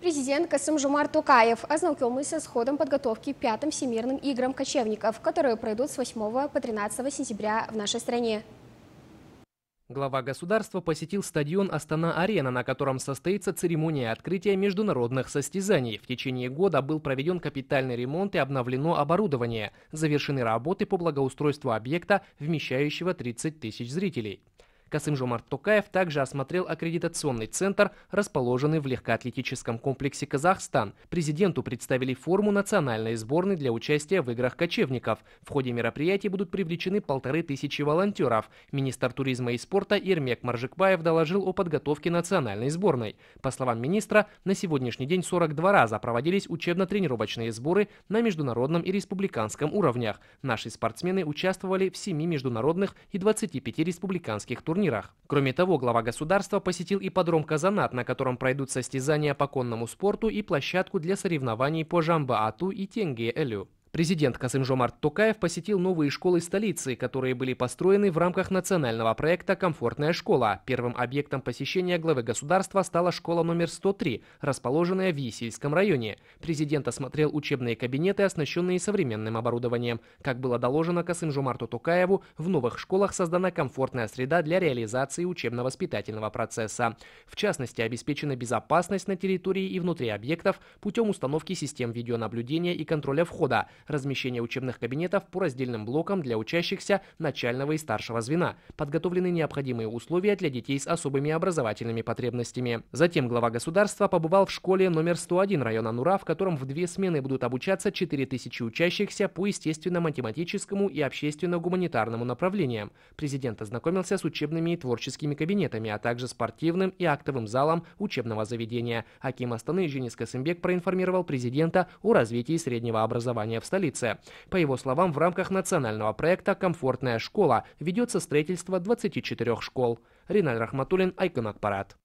Президент Касым Жумар Тукаев ознакомился с ходом подготовки к пятым Всемирным играм кочевников, которые пройдут с 8 по 13 сентября в нашей стране. Глава государства посетил стадион «Астана-Арена», на котором состоится церемония открытия международных состязаний. В течение года был проведен капитальный ремонт и обновлено оборудование. Завершены работы по благоустройству объекта, вмещающего 30 тысяч зрителей. Касым Жомарт Токаев также осмотрел аккредитационный центр, расположенный в легкоатлетическом комплексе «Казахстан». Президенту представили форму национальной сборной для участия в играх кочевников. В ходе мероприятия будут привлечены полторы тысячи волонтеров. Министр туризма и спорта Ермек Маржикбаев доложил о подготовке национальной сборной. По словам министра, на сегодняшний день 42 раза проводились учебно-тренировочные сборы на международном и республиканском уровнях. Наши спортсмены участвовали в 7 международных и 25 республиканских турнирах турнирах. Кроме того, глава государства посетил и подром Казанат, на котором пройдут состязания по конному спорту и площадку для соревнований по Жамба-Ату и Тенге-Элю. Президент Касым-Жомарт Токаев посетил новые школы столицы, которые были построены в рамках национального проекта «Комфортная школа». Первым объектом посещения главы государства стала школа номер 103, расположенная в Есильском районе. Президент осмотрел учебные кабинеты, оснащенные современным оборудованием. Как было доложено Касым-Жомарту Токаеву, в новых школах создана комфортная среда для реализации учебно-воспитательного процесса. В частности, обеспечена безопасность на территории и внутри объектов путем установки систем видеонаблюдения и контроля входа, размещение учебных кабинетов по раздельным блокам для учащихся начального и старшего звена, подготовлены необходимые условия для детей с особыми образовательными потребностями. Затем глава государства побывал в школе номер 101 района Нура, в котором в две смены будут обучаться 4000 учащихся по естественно-математическому и общественно-гуманитарному направлениям. Президент ознакомился с учебными и творческими кабинетами, а также спортивным и актовым залом учебного заведения. Аким Астаны Женис Касымбек проинформировал президента о развитии среднего образования в стране столицы. По его словам, в рамках национального проекта «Комфортная школа» ведется строительство 24 школ. Ринальд Рахматуллин, Айкон Акпарат.